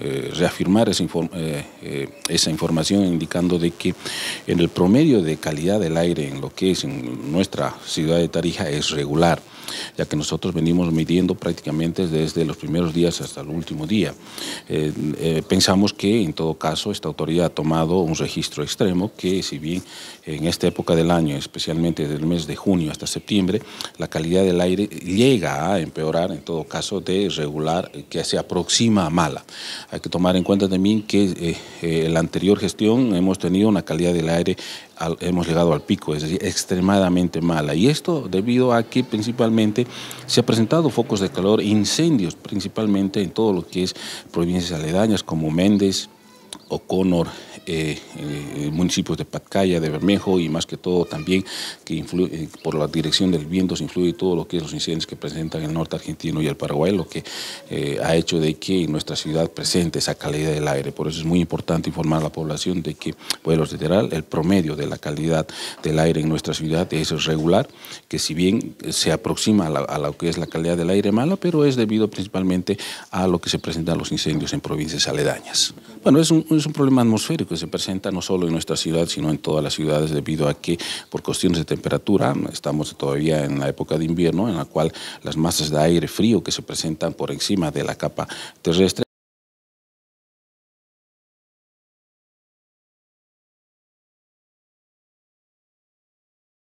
Eh, reafirmar eh, eh, esa, información indicando de que en el promedio de calidad del aire en lo que es en nuestra ciudad de Tarija es regular, ya que nosotros venimos midiendo prácticamente desde los primeros días hasta el último día. pensamos que en todo caso esta autoridad ha tomado un registro extremo que si bien en esta época del año, especialmente del mes de junio hasta septiembre, la calidad del aire llega a empeorar en todo caso de regular que se aproxima a mala. Hay que tomar en cuenta también que eh, eh, en la anterior gestión hemos tenido una calidad del aire, hemos llegado al pico, es decir, extremadamente mala. Y esto debido a que principalmente se han presentado focos de calor, incendios principalmente en todo lo que es provincias aledañas como Méndez, O'Connor, eh, eh, municipios de Patcaya, de Bermejo y más que todo también que eh, por la dirección del viento se influye todo lo que es los incendios que presentan el norte argentino y el Paraguay, lo que ha hecho de que nuestra ciudad presente esa calidad del aire. Por eso es muy importante informar a la población de que, bueno literal, el promedio de la calidad del aire en nuestra ciudad es regular, que si bien se aproxima a, a lo que es la calidad del aire mala, pero es debido principalmente a lo que se presentan los incendios en provincias aledañas. Bueno, es un, problema atmosférico que se presenta no solo en nuestra ciudad, sino en todas las ciudades debido a que por cuestiones de temperatura estamos todavía en la época de invierno en la cual las masas de aire frío que se presentan por encima de la capa terrestre